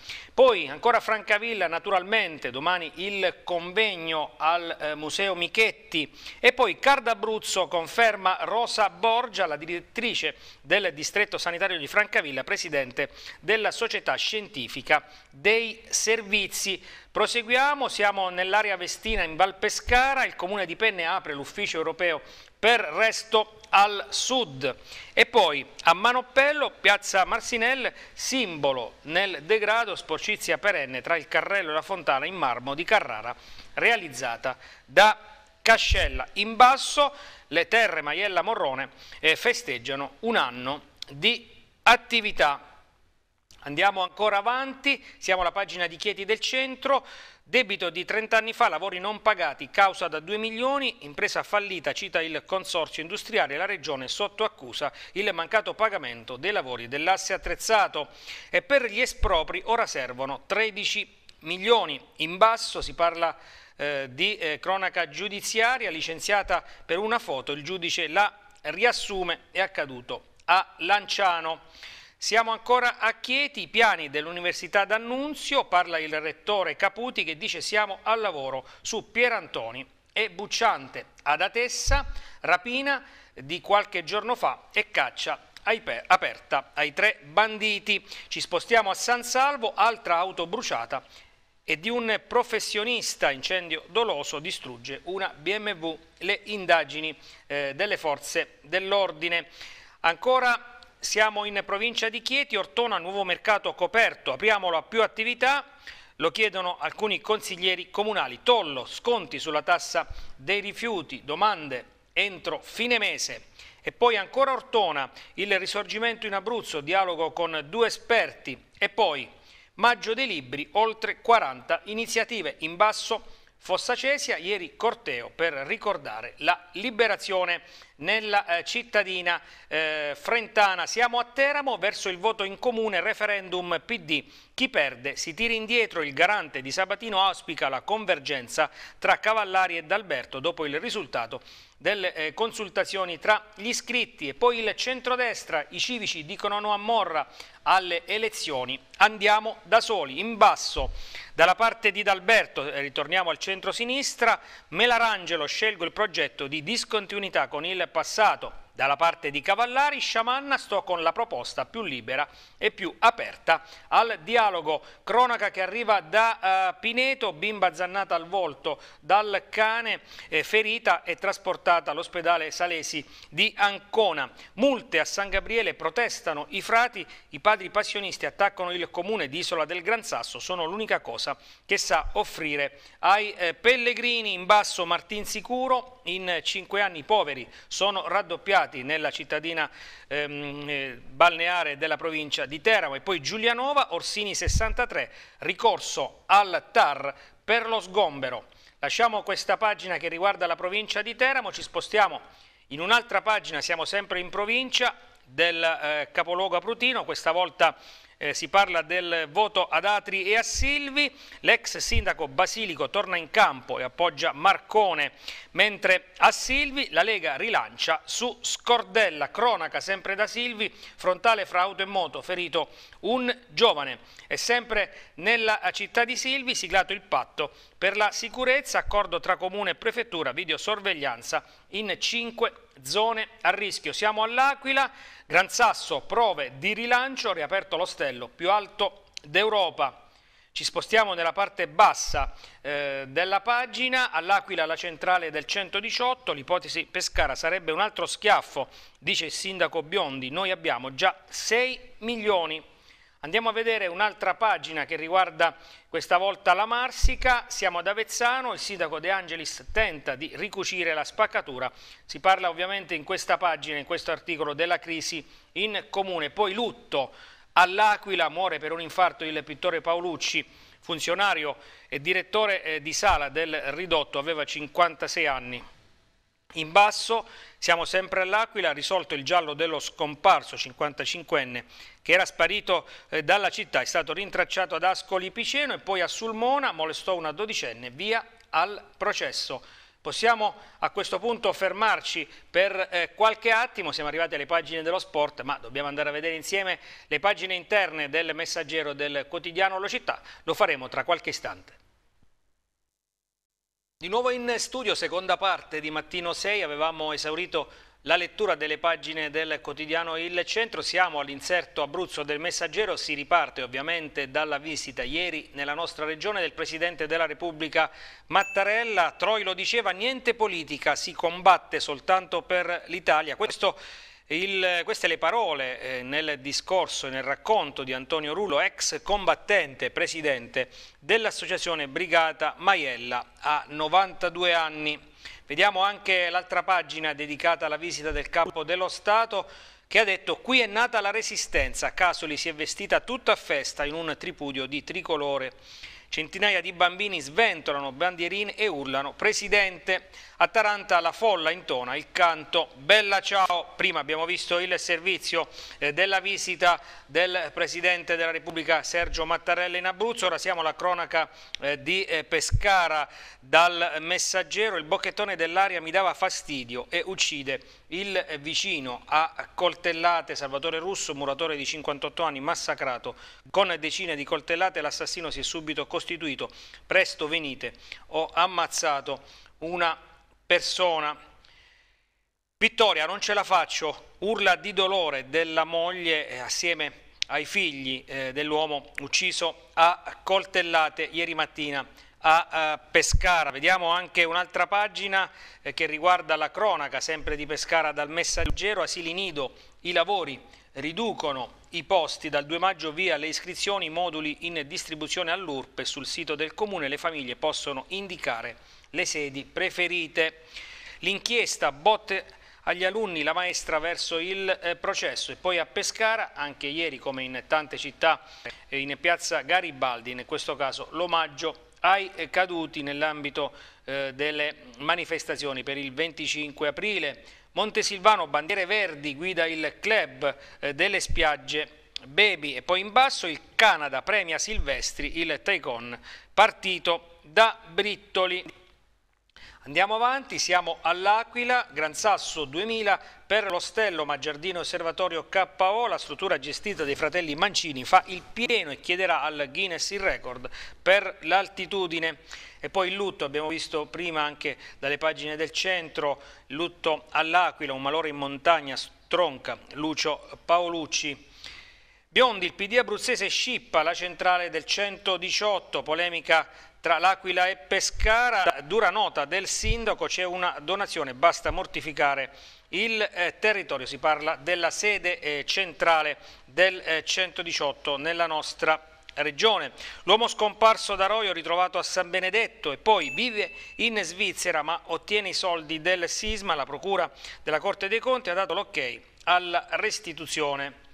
Poi ancora Francavilla, naturalmente, domani il convegno al eh, Museo Michetti e poi Cardabruzzo conferma Rosa Borgia, la direttrice del distretto sanitario di Francavilla, presidente della società scientifica dei servizi. Proseguiamo, siamo nell'area Vestina in Val Pescara, il comune di Penne apre l'ufficio europeo per resto al sud. E poi a Manoppello, piazza Marsinelle, simbolo nel degrado sporcizia perenne tra il carrello e la fontana in marmo di Carrara, realizzata da Cascella. In basso le terre Maiella Morrone eh, festeggiano un anno di attività. Andiamo ancora avanti, siamo alla pagina di Chieti del Centro, Debito di 30 anni fa, lavori non pagati, causa da 2 milioni, impresa fallita, cita il consorzio industriale, la regione sotto accusa il mancato pagamento dei lavori dell'asse attrezzato e per gli espropri ora servono 13 milioni. In basso si parla eh, di eh, cronaca giudiziaria, licenziata per una foto, il giudice la riassume, è accaduto a Lanciano. Siamo ancora a Chieti, i piani dell'Università d'Annunzio, parla il rettore Caputi che dice siamo al lavoro su Pierantoni e Bucciante, ad Atessa, rapina di qualche giorno fa e caccia aperta ai tre banditi. Ci spostiamo a San Salvo, altra auto bruciata e di un professionista incendio doloso distrugge una BMW. Le indagini eh, delle forze dell'ordine. Ancora siamo in provincia di Chieti, Ortona, nuovo mercato coperto, apriamolo a più attività. Lo chiedono alcuni consiglieri comunali. Tollo, sconti sulla tassa dei rifiuti, domande entro fine mese. E poi ancora Ortona, il risorgimento in Abruzzo, dialogo con due esperti. E poi maggio dei libri, oltre 40 iniziative in basso Fossacesia, ieri corteo per ricordare la liberazione nella eh, cittadina eh, frentana. Siamo a Teramo verso il voto in comune referendum PD. Chi perde si tira indietro, il garante di Sabatino auspica la convergenza tra Cavallari e D'Alberto dopo il risultato delle eh, consultazioni tra gli iscritti e poi il centrodestra, i civici dicono no a Morra alle elezioni, andiamo da soli, in basso dalla parte di D'Alberto, eh, ritorniamo al centro-sinistra, Melarangelo scelgo il progetto di discontinuità con il passato, dalla parte di Cavallari, Sciamanna sto con la proposta più libera e più aperta al dialogo. Cronaca che arriva da uh, Pineto, bimba zannata al volto dal cane, eh, ferita e trasportata all'ospedale Salesi di Ancona. Multe a San Gabriele, protestano i frati, i padri passionisti attaccano il comune di Isola del Gran Sasso, sono l'unica cosa che sa offrire ai eh, pellegrini. In basso Martin Sicuro, in cinque anni i poveri sono raddoppiati riportati nella cittadina ehm, eh, balneare della provincia di Teramo e poi Giulianova, Orsini 63, ricorso al TAR per lo sgombero. Lasciamo questa pagina che riguarda la provincia di Teramo, ci spostiamo in un'altra pagina, siamo sempre in provincia del eh, capoluogo Aprutino, questa volta eh, si parla del voto ad Atri e a Silvi, l'ex sindaco Basilico torna in campo e appoggia Marcone, mentre a Silvi la Lega rilancia su Scordella, cronaca sempre da Silvi, frontale fra auto e moto, ferito un giovane. E sempre nella città di Silvi siglato il patto per la sicurezza, accordo tra comune e prefettura, videosorveglianza in cinque zone a rischio. Siamo all'Aquila, Gran Sasso, prove di rilancio, riaperto l'ostello più alto d'Europa. Ci spostiamo nella parte bassa eh, della pagina, all'Aquila la centrale del 118, l'ipotesi Pescara sarebbe un altro schiaffo, dice il sindaco Biondi, noi abbiamo già 6 milioni Andiamo a vedere un'altra pagina che riguarda questa volta la Marsica, siamo ad Avezzano, il sindaco De Angelis tenta di ricucire la spaccatura, si parla ovviamente in questa pagina, in questo articolo della crisi in comune, poi lutto all'Aquila, muore per un infarto il pittore Paolucci, funzionario e direttore eh, di sala del ridotto, aveva 56 anni. In basso siamo sempre all'Aquila, risolto il giallo dello scomparso 55enne che era sparito eh, dalla città, è stato rintracciato ad Ascoli Piceno e poi a Sulmona, molestò una dodicenne, via al processo. Possiamo a questo punto fermarci per eh, qualche attimo, siamo arrivati alle pagine dello sport, ma dobbiamo andare a vedere insieme le pagine interne del messaggero del quotidiano Lo Città, lo faremo tra qualche istante. Di nuovo in studio, seconda parte di Mattino 6, avevamo esaurito la lettura delle pagine del quotidiano Il Centro, siamo all'inserto Abruzzo del Messaggero, si riparte ovviamente dalla visita ieri nella nostra regione del Presidente della Repubblica Mattarella, Troilo diceva, niente politica, si combatte soltanto per l'Italia. Questo è il, queste le parole eh, nel discorso, e nel racconto di Antonio Rulo, ex combattente, presidente dell'associazione Brigata Maiella a 92 anni. Vediamo anche l'altra pagina dedicata alla visita del capo dello Stato che ha detto qui è nata la resistenza, Casoli si è vestita tutta a festa in un tripudio di tricolore Centinaia di bambini sventolano bandierine e urlano Presidente. A Taranta la folla intona il canto Bella ciao. Prima abbiamo visto il servizio eh, della visita del Presidente della Repubblica Sergio Mattarella in Abruzzo. Ora siamo alla cronaca eh, di eh, Pescara dal messaggero. Il bocchettone dell'aria mi dava fastidio e uccide il vicino a coltellate. Salvatore Russo, muratore di 58 anni, massacrato con decine di coltellate. L'assassino si è subito costruito costituito, presto venite, ho ammazzato una persona. Vittoria, non ce la faccio, urla di dolore della moglie eh, assieme ai figli eh, dell'uomo ucciso a coltellate ieri mattina a eh, Pescara. Vediamo anche un'altra pagina eh, che riguarda la cronaca, sempre di Pescara, dal messaggero Asili Nido, i lavori Riducono i posti dal 2 maggio via le iscrizioni, i moduli in distribuzione all'URP e sul sito del Comune le famiglie possono indicare le sedi preferite. L'inchiesta botte agli alunni la maestra verso il eh, processo e poi a Pescara, anche ieri come in tante città, eh, in piazza Garibaldi, in questo caso l'omaggio ai eh, caduti nell'ambito delle manifestazioni per il 25 aprile. Montesilvano Bandiere Verdi guida il club eh, delle spiagge Baby e poi in basso il Canada premia Silvestri il Taikon partito da Brittoli. Andiamo avanti, siamo all'Aquila, Gran Sasso 2000 per l'Ostello Maggiardino Osservatorio KO, la struttura gestita dai fratelli Mancini fa il pieno e chiederà al Guinness il record per l'altitudine. E poi il lutto, abbiamo visto prima anche dalle pagine del centro, il lutto all'Aquila, un malore in montagna, stronca, Lucio Paolucci. Biondi, il PD abruzzese scippa la centrale del 118, polemica tra l'Aquila e Pescara, dura nota del sindaco, c'è una donazione, basta mortificare il eh, territorio, si parla della sede eh, centrale del eh, 118 nella nostra regione. L'uomo scomparso da Roio ritrovato a San Benedetto e poi vive in Svizzera ma ottiene i soldi del sisma. La procura della Corte dei Conti ha dato l'ok alla restituzione.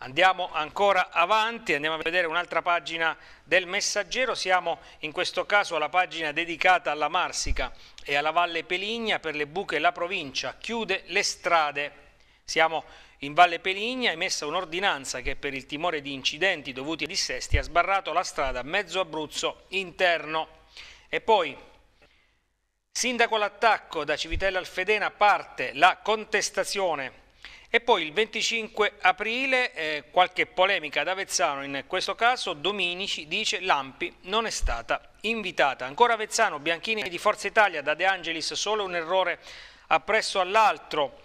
Andiamo ancora avanti, andiamo a vedere un'altra pagina del Messaggero, siamo in questo caso alla pagina dedicata alla Marsica e alla Valle Peligna per le buche la provincia, chiude le strade. Siamo in Valle Peligna è emessa un'ordinanza che per il timore di incidenti dovuti a dissesti ha sbarrato la strada mezzo Abruzzo interno. E poi, sindaco l'attacco da Civitella al Fedena parte la contestazione e poi il 25 aprile eh, qualche polemica ad Avezzano, in questo caso Dominici dice Lampi non è stata invitata. Ancora Avezzano, Bianchini di Forza Italia, da De Angelis solo un errore appresso all'altro.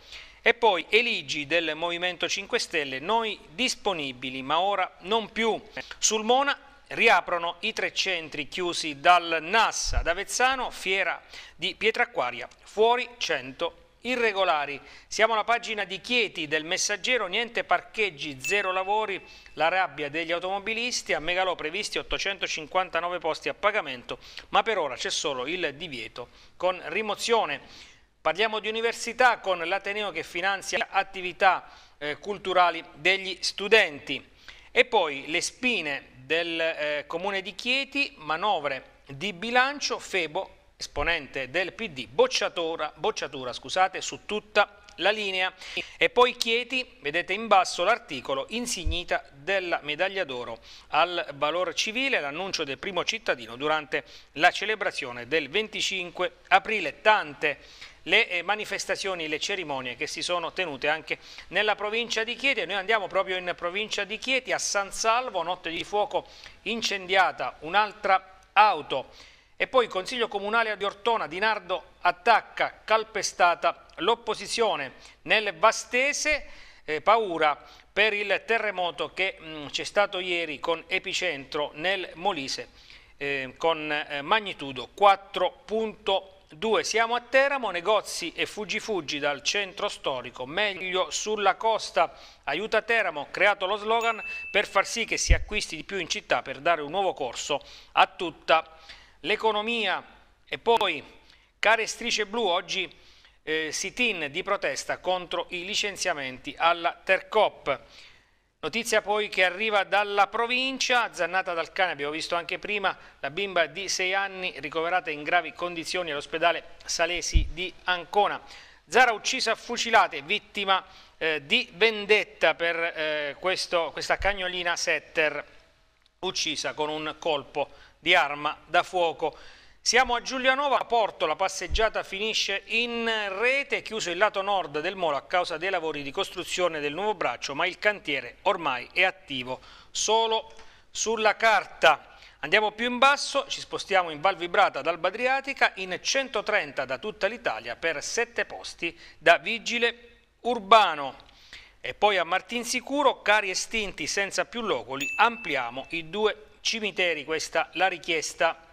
E poi Eligi del Movimento 5 Stelle, noi disponibili, ma ora non più. Sul Mona riaprono i tre centri chiusi dal NAS ad Avezzano, Fiera di Pietracquaria, fuori 100 irregolari. Siamo alla pagina di Chieti del Messaggero, niente parcheggi, zero lavori, la rabbia degli automobilisti, a Megalò previsti 859 posti a pagamento, ma per ora c'è solo il divieto con rimozione. Parliamo di università con l'Ateneo che finanzia attività eh, culturali degli studenti e poi le spine del eh, comune di Chieti, manovre di bilancio, Febo, esponente del PD, bocciatura, bocciatura scusate, su tutta la linea e poi Chieti, vedete in basso l'articolo, insignita della medaglia d'oro al valor civile, l'annuncio del primo cittadino durante la celebrazione del 25 aprile. Tante le eh, manifestazioni, le cerimonie che si sono tenute anche nella provincia di Chieti noi andiamo proprio in provincia di Chieti a San Salvo, notte di fuoco incendiata, un'altra auto e poi il Consiglio Comunale di Ortona, Di Nardo attacca, calpestata l'opposizione nel Vastese, eh, paura per il terremoto che mm, c'è stato ieri con epicentro nel Molise eh, con eh, magnitudo 4.2. Siamo a Teramo, negozi e fuggi-fuggi dal centro storico, meglio sulla costa. Aiuta Teramo, creato lo slogan per far sì che si acquisti di più in città per dare un nuovo corso a tutta l'economia. E poi, care strisce blu, oggi eh, sit-in di protesta contro i licenziamenti alla Tercop. Notizia poi che arriva dalla provincia, zannata dal cane, abbiamo visto anche prima, la bimba di 6 anni ricoverata in gravi condizioni all'ospedale Salesi di Ancona. Zara uccisa a fucilate, vittima eh, di vendetta per eh, questo, questa cagnolina setter uccisa con un colpo di arma da fuoco. Siamo a Giulianova, a Porto, la passeggiata finisce in rete, chiuso il lato nord del molo a causa dei lavori di costruzione del nuovo braccio, ma il cantiere ormai è attivo solo sulla carta. Andiamo più in basso, ci spostiamo in Val Vibrata ad Adriatica, in 130 da tutta l'Italia per 7 posti da vigile urbano. E poi a Martinsicuro, cari estinti senza più locoli, ampliamo i due cimiteri, questa la richiesta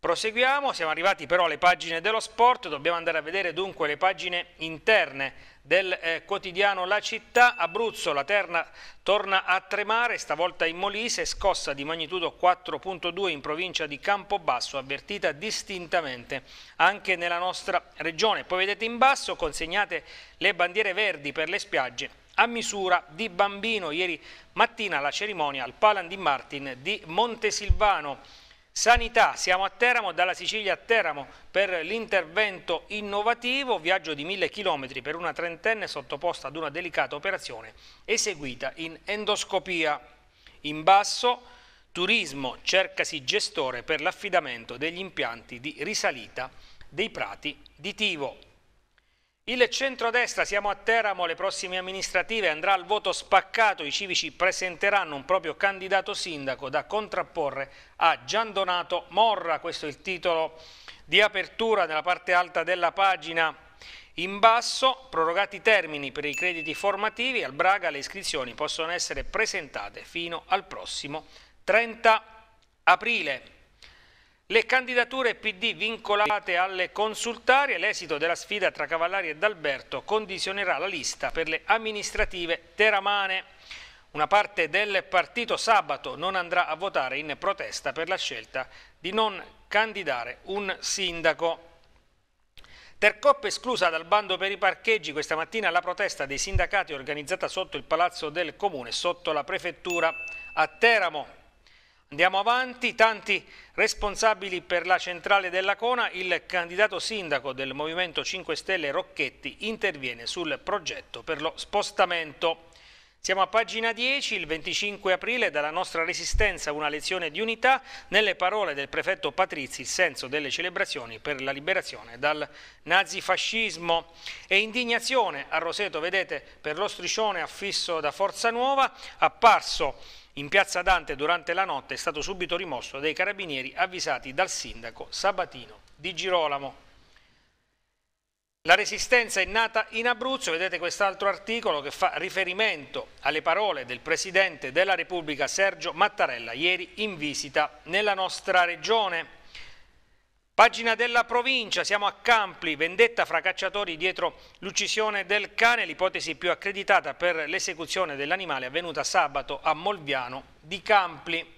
Proseguiamo, siamo arrivati però alle pagine dello sport, dobbiamo andare a vedere dunque le pagine interne del eh, quotidiano La Città. Abruzzo, la terna torna a tremare, stavolta in Molise, scossa di magnitudo 4.2 in provincia di Campobasso, avvertita distintamente anche nella nostra regione. Poi vedete in basso consegnate le bandiere verdi per le spiagge a misura di bambino. Ieri mattina la cerimonia al Palan di Martin di Montesilvano Sanità, siamo a Teramo, dalla Sicilia a Teramo per l'intervento innovativo, viaggio di mille chilometri per una trentenne sottoposta ad una delicata operazione eseguita in endoscopia. In basso, turismo cercasi gestore per l'affidamento degli impianti di risalita dei prati di Tivo. Il centrodestra, siamo a Teramo, le prossime amministrative andrà al voto spaccato, i civici presenteranno un proprio candidato sindaco da contrapporre a Giandonato Morra, questo è il titolo di apertura nella parte alta della pagina. In basso, prorogati i termini per i crediti formativi, al Braga le iscrizioni possono essere presentate fino al prossimo 30 aprile. Le candidature PD vincolate alle consultarie, l'esito della sfida tra Cavallari e D'Alberto condizionerà la lista per le amministrative teramane. Una parte del partito sabato non andrà a votare in protesta per la scelta di non candidare un sindaco. Tercoppe esclusa dal bando per i parcheggi questa mattina la protesta dei sindacati organizzata sotto il palazzo del comune, sotto la prefettura a Teramo. Andiamo avanti, tanti responsabili per la centrale della Cona, il candidato sindaco del Movimento 5 Stelle Rocchetti interviene sul progetto per lo spostamento. Siamo a pagina 10, il 25 aprile, dalla nostra resistenza una lezione di unità, nelle parole del prefetto Patrizi il senso delle celebrazioni per la liberazione dal nazifascismo e indignazione a Roseto, vedete, per lo striscione affisso da Forza Nuova, apparso in piazza Dante durante la notte è stato subito rimosso dai carabinieri avvisati dal sindaco Sabatino di Girolamo. La resistenza è nata in Abruzzo, vedete quest'altro articolo che fa riferimento alle parole del Presidente della Repubblica Sergio Mattarella ieri in visita nella nostra regione. Pagina della provincia, siamo a Campli, vendetta fra cacciatori dietro l'uccisione del cane, l'ipotesi più accreditata per l'esecuzione dell'animale avvenuta sabato a Molviano di Campli.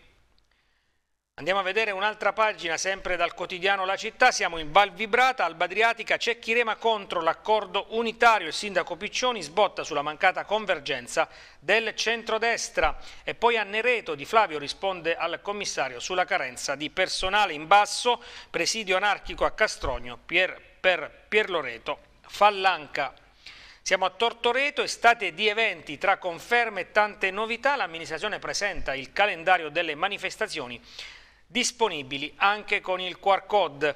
Andiamo a vedere un'altra pagina, sempre dal quotidiano La Città, siamo in Val Vibrata, Alba Adriatica, c'è Chirema contro l'accordo unitario, il sindaco Piccioni sbotta sulla mancata convergenza del centrodestra e poi a Nereto Di Flavio risponde al commissario sulla carenza di personale in basso, presidio anarchico a Castrogno Pier, per Pierloreto Fallanca. Siamo a Tortoreto, estate di eventi, tra conferme e tante novità, l'amministrazione presenta il calendario delle manifestazioni disponibili anche con il QR code.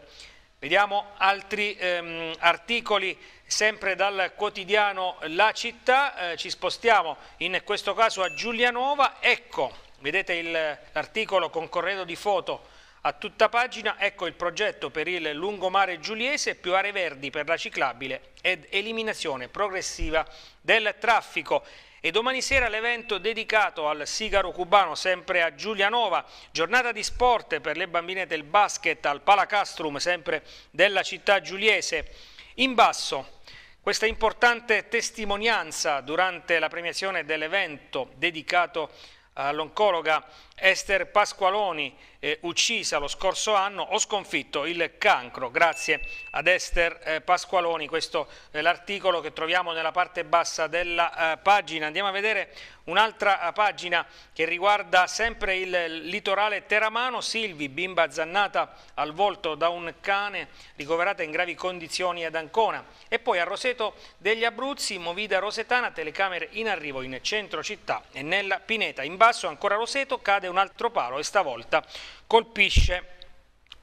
Vediamo altri ehm, articoli sempre dal quotidiano La Città, eh, ci spostiamo in questo caso a Giulianova, ecco, vedete l'articolo con corredo di foto a tutta pagina, ecco il progetto per il lungomare giuliese, più aree verdi per la ciclabile ed eliminazione progressiva del traffico. E domani sera l'evento dedicato al sigaro cubano, sempre a Giulianova, giornata di sport per le bambine del basket al Palacastrum, sempre della città giuliese. In basso, questa importante testimonianza durante la premiazione dell'evento dedicato all'oncologa Ester Pasqualoni, eh, uccisa lo scorso anno, ho sconfitto il cancro. Grazie ad Ester eh, Pasqualoni, questo è l'articolo che troviamo nella parte bassa della eh, pagina. Andiamo a vedere un'altra eh, pagina che riguarda sempre il litorale teramano. Silvi, bimba zannata al volto da un cane, ricoverata in gravi condizioni ad Ancona. E poi a Roseto degli Abruzzi, Movida Rosetana, telecamere in arrivo in centro città e nella Pineta. In basso ancora Roseto, cade cade un altro palo e stavolta colpisce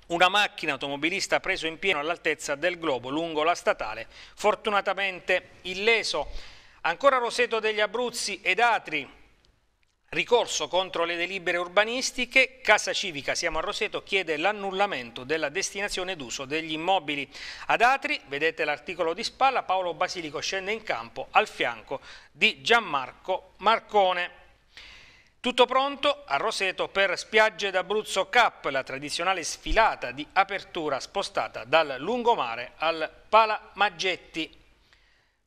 una macchina automobilista preso in pieno all'altezza del globo lungo la statale, fortunatamente illeso. Ancora Roseto degli Abruzzi ed Atri, ricorso contro le delibere urbanistiche, Casa Civica, siamo a Roseto, chiede l'annullamento della destinazione d'uso degli immobili. Ad Atri, vedete l'articolo di spalla, Paolo Basilico scende in campo al fianco di Gianmarco Marcone. Tutto pronto a Roseto per Spiagge d'Abruzzo Cup, la tradizionale sfilata di apertura spostata dal lungomare al Palamaggetti.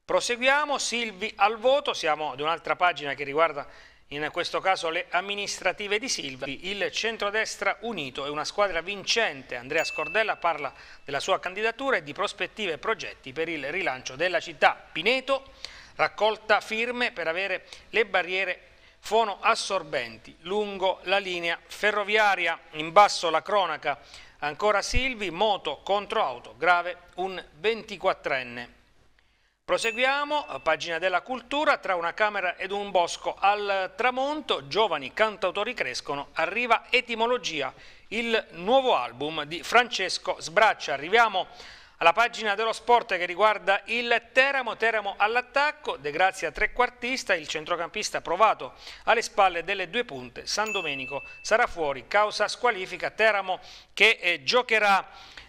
Proseguiamo, Silvi al voto, siamo ad un'altra pagina che riguarda in questo caso le amministrative di Silvi, il centrodestra unito è una squadra vincente. Andrea Scordella parla della sua candidatura e di prospettive e progetti per il rilancio della città. Pineto raccolta firme per avere le barriere fono assorbenti lungo la linea ferroviaria. In basso la cronaca, ancora Silvi, moto contro auto, grave un 24enne. Proseguiamo, eh, pagina della cultura, tra una camera ed un bosco al tramonto, giovani cantautori crescono, arriva Etimologia, il nuovo album di Francesco Sbraccia. Arriviamo a alla pagina dello sport che riguarda il Teramo, Teramo all'attacco, De Grazia trequartista, il centrocampista provato alle spalle delle due punte, San Domenico sarà fuori, causa squalifica, Teramo che eh, giocherà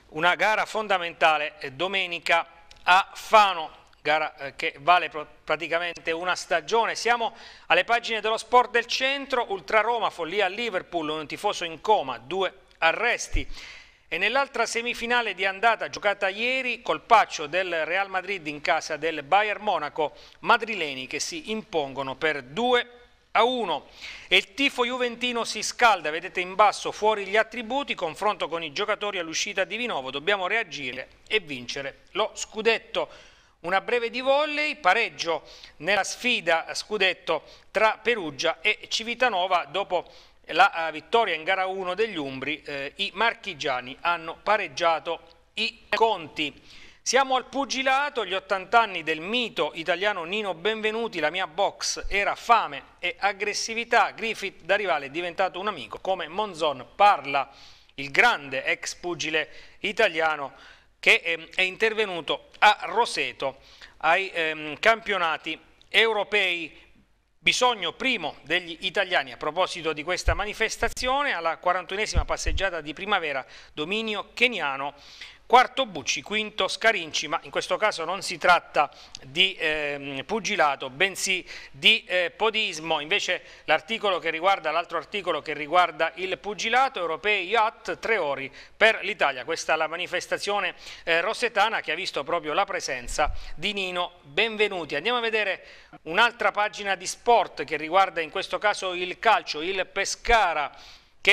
una gara fondamentale eh, domenica a Fano gara eh, che vale praticamente una stagione. Siamo alle pagine dello sport del centro, Ultra Roma, follia a Liverpool, un tifoso in coma, due arresti. E nell'altra semifinale di andata giocata ieri, colpaccio del Real Madrid in casa del Bayern Monaco, madrileni che si impongono per 2 a 1. E il tifo juventino si scalda, vedete in basso fuori gli attributi, confronto con i giocatori all'uscita di Vinovo, dobbiamo reagire e vincere lo scudetto. Una breve di volley, pareggio nella sfida scudetto tra Perugia e Civitanova dopo la eh, vittoria in gara 1 degli Umbri, eh, i marchigiani hanno pareggiato i conti. Siamo al pugilato, gli 80 anni del mito italiano Nino Benvenuti, la mia box era fame e aggressività, Griffith da rivale è diventato un amico, come Monzon parla il grande ex pugile italiano che è, ehm, è intervenuto a Roseto ai ehm, campionati europei Bisogno primo degli italiani a proposito di questa manifestazione alla 41esima passeggiata di primavera dominio keniano Quarto Bucci, quinto Scarinci, ma in questo caso non si tratta di eh, pugilato, bensì di eh, podismo. Invece l'articolo che riguarda l'altro articolo che riguarda il pugilato europei IAT tre ori per l'Italia. Questa è la manifestazione eh, rossetana che ha visto proprio la presenza di Nino Benvenuti. Andiamo a vedere un'altra pagina di sport che riguarda in questo caso il calcio, il Pescara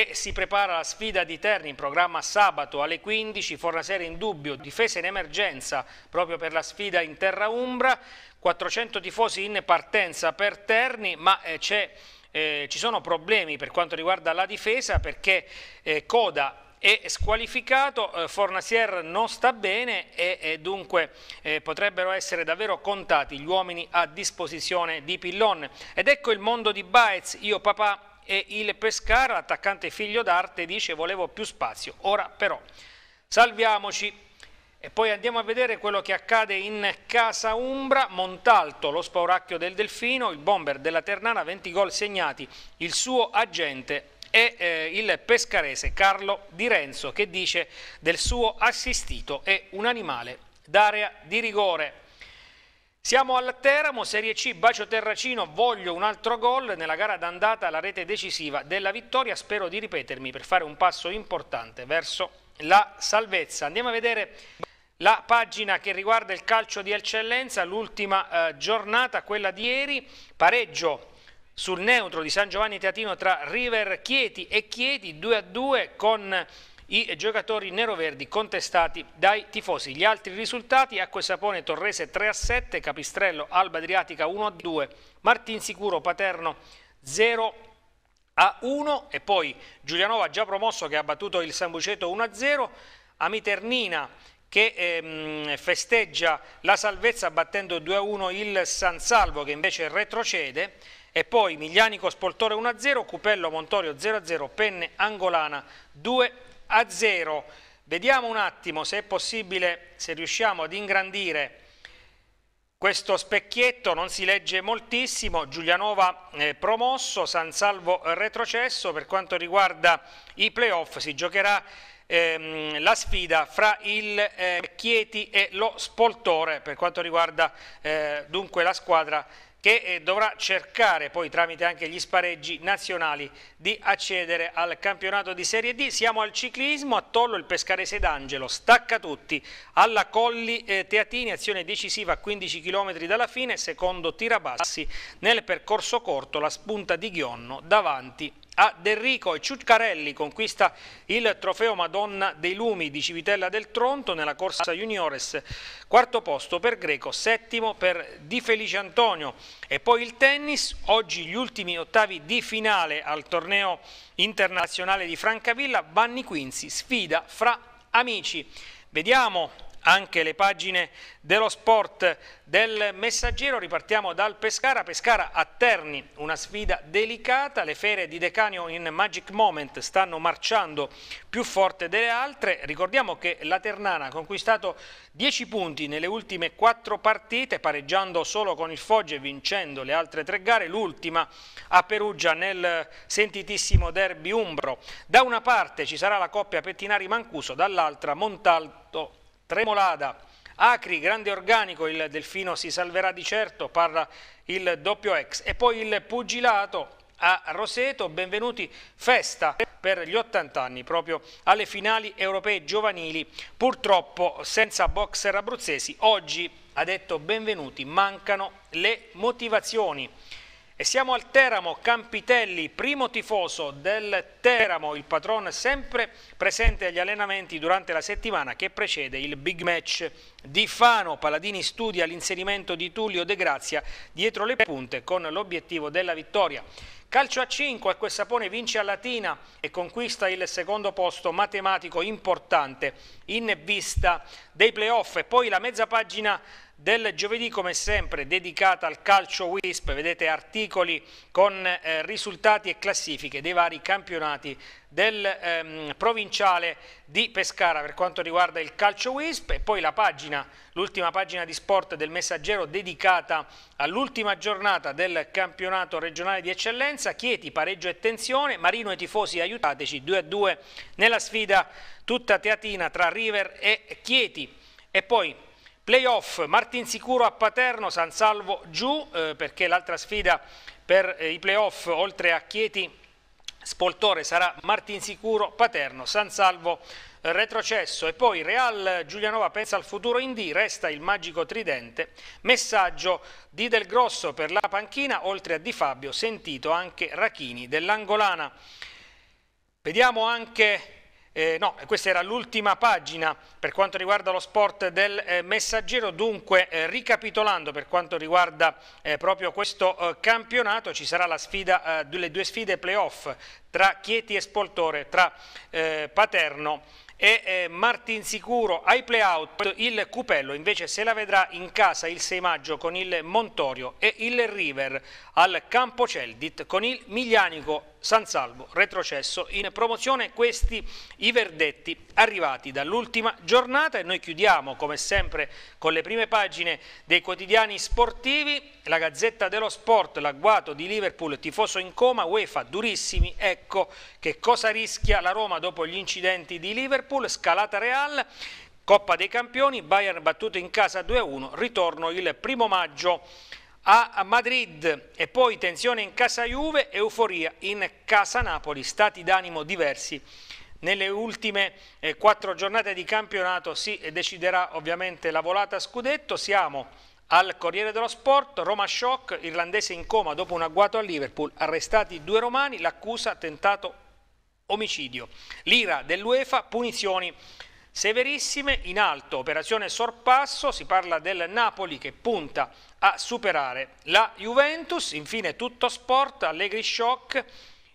che si prepara la sfida di Terni in programma sabato alle 15, Fornasera in dubbio, difesa in emergenza proprio per la sfida in terra Umbra, 400 tifosi in partenza per Terni, ma eh, eh, ci sono problemi per quanto riguarda la difesa perché eh, Coda è squalificato, eh, Fornasier non sta bene e, dunque eh, potrebbero essere davvero contati gli uomini a disposizione di Pillon. Ed ecco il mondo di Baez, io papà e il Pescara, attaccante figlio d'arte, dice volevo più spazio, ora però salviamoci. E poi andiamo a vedere quello che accade in Casa Umbra, Montalto, lo spauracchio del Delfino, il bomber della Ternana, 20 gol segnati, il suo agente e eh, il pescarese Carlo Di Renzo che dice del suo assistito è un animale d'area di rigore. Siamo al Teramo, Serie C, Bacio Terracino, voglio un altro gol nella gara d'andata, la rete decisiva della vittoria, spero di ripetermi per fare un passo importante verso la salvezza. Andiamo a vedere la pagina che riguarda il calcio di eccellenza, l'ultima eh, giornata, quella di ieri, pareggio sul neutro di San Giovanni Teatino tra River Chieti e Chieti, 2 a 2 con i giocatori neroverdi contestati dai tifosi. Gli altri risultati, Acque Sapone Torrese 3 a 7, Capistrello Alba Adriatica 1 a 2, Martin Sicuro Paterno 0 a 1 e poi Giulianova già promosso che ha battuto il San Buceto 1 a 0, Amiternina che ehm, festeggia la salvezza battendo 2 a 1 il San Salvo che invece retrocede e poi Miglianico Spoltore 1 a 0, Cupello Montorio 0 a 0, Penne Angolana 2 a 0. Vediamo un attimo se è possibile, se riusciamo ad ingrandire questo specchietto, non si legge moltissimo, Giulianova eh, promosso, San Salvo retrocesso, per quanto riguarda i playoff si giocherà ehm, la sfida fra il eh, Chieti e lo Spoltore, per quanto riguarda eh, dunque la squadra che eh, dovrà cercare poi tramite anche gli spareggi nazionali di accedere al campionato di Serie D. Siamo al ciclismo, a Tollo il Pescarese d'Angelo stacca tutti alla Colli eh, Teatini, azione decisiva a 15 km dalla fine, secondo Tirabassi nel percorso corto la spunta di Ghionno davanti a Derrico e Ciuccarelli conquista il trofeo Madonna dei Lumi di Civitella del Tronto nella corsa juniores, quarto posto per Greco, settimo per Di Felice Antonio e poi il tennis, oggi gli ultimi ottavi di finale al torneo internazionale di Francavilla, Vanni Quinzi sfida fra amici. Vediamo anche le pagine dello sport del messaggero. Ripartiamo dal Pescara. Pescara a Terni, una sfida delicata. Le fere di Decanio in Magic Moment stanno marciando più forte delle altre. Ricordiamo che la Ternana ha conquistato 10 punti nelle ultime 4 partite, pareggiando solo con il Foggia e vincendo le altre tre gare. L'ultima a Perugia nel sentitissimo derby umbro. Da una parte ci sarà la coppia Pettinari-Mancuso, dall'altra Montalto Tremolada, Acri, grande organico, il Delfino si salverà di certo, parla il doppio ex. E poi il pugilato a Roseto, benvenuti, festa per gli 80 anni, proprio alle finali europee giovanili, purtroppo senza boxer abruzzesi. Oggi, ha detto benvenuti, mancano le motivazioni. E siamo al Teramo, Campitelli, primo tifoso del Teramo, il patron sempre presente agli allenamenti durante la settimana che precede il big match di Fano. Paladini studia l'inserimento di Tullio De Grazia dietro le punte con l'obiettivo della vittoria. Calcio a 5, Acque Sapone vince a Latina e conquista il secondo posto matematico importante in vista dei playoff. E poi la mezza pagina del giovedì come sempre dedicata al calcio WISP, vedete articoli con eh, risultati e classifiche dei vari campionati del ehm, provinciale di Pescara per quanto riguarda il calcio WISP e poi la pagina, l'ultima pagina di sport del messaggero dedicata all'ultima giornata del campionato regionale di eccellenza, Chieti pareggio e tensione, Marino e tifosi aiutateci 2-2 a nella sfida tutta teatina tra River e Chieti e poi Playoff, Martin Sicuro a Paterno, San Salvo giù, eh, perché l'altra sfida per eh, i playoff, oltre a Chieti, Spoltore sarà Martin Sicuro, Paterno, San Salvo eh, retrocesso e poi Real Giulianova pensa al futuro in D, resta il magico tridente, messaggio di Del Grosso per la panchina, oltre a Di Fabio sentito anche Rachini dell'Angolana. Vediamo anche eh, no, questa era l'ultima pagina per quanto riguarda lo sport del eh, messaggero, dunque eh, ricapitolando per quanto riguarda eh, proprio questo eh, campionato ci sarà la sfida, eh, le due sfide playoff tra Chieti e Spoltore, tra Paterno e eh, Martinsicuro ai playout il Cupello invece se la vedrà in casa il 6 maggio con il Montorio e il River al Campo Celdit con il Miglianico San Salvo retrocesso in promozione. Questi i verdetti arrivati dall'ultima giornata e noi chiudiamo come sempre con le prime pagine dei quotidiani sportivi. La Gazzetta dello Sport, l'agguato di Liverpool, tifoso in coma, UEFA durissimi, ecco che cosa rischia la Roma dopo gli incidenti di Liverpool, scalata Real, Coppa dei Campioni, Bayern battuto in casa 2-1, ritorno il primo maggio a Madrid e poi tensione in casa Juve, euforia in casa Napoli, stati d'animo diversi. Nelle ultime eh, quattro giornate di campionato si deciderà ovviamente la volata scudetto, siamo al Corriere dello Sport, Roma shock, irlandese in coma dopo un agguato a Liverpool, arrestati due romani, l'accusa tentato omicidio. L'ira dell'UEFA, punizioni severissime. In alto, operazione sorpasso, si parla del Napoli che punta a superare la Juventus. Infine tutto sport, Allegri Shock,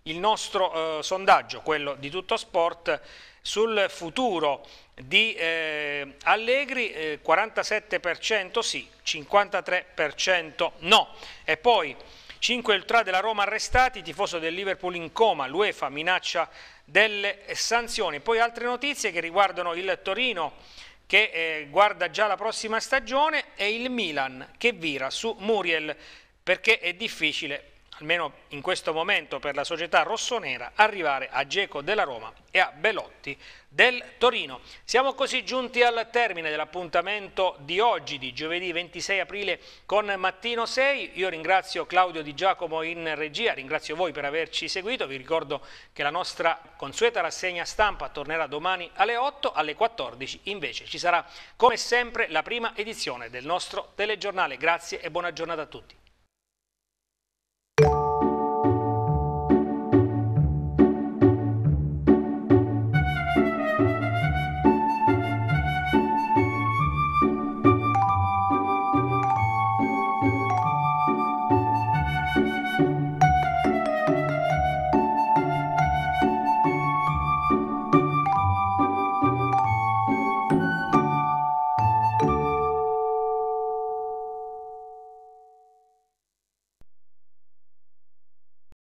il nostro eh, sondaggio, quello di tutto sport, sul futuro di eh, Allegri, eh, 47% sì, 53% no. E poi Cinque ultra della Roma arrestati, tifoso del Liverpool in coma, l'UEFA minaccia delle sanzioni. Poi altre notizie che riguardano il Torino che eh, guarda già la prossima stagione e il Milan che vira su Muriel perché è difficile almeno in questo momento per la società rossonera, arrivare a Geco della Roma e a Belotti del Torino. Siamo così giunti al termine dell'appuntamento di oggi, di giovedì 26 aprile con Mattino 6. Io ringrazio Claudio Di Giacomo in regia, ringrazio voi per averci seguito. Vi ricordo che la nostra consueta rassegna stampa tornerà domani alle 8, alle 14 invece ci sarà come sempre la prima edizione del nostro telegiornale. Grazie e buona giornata a tutti.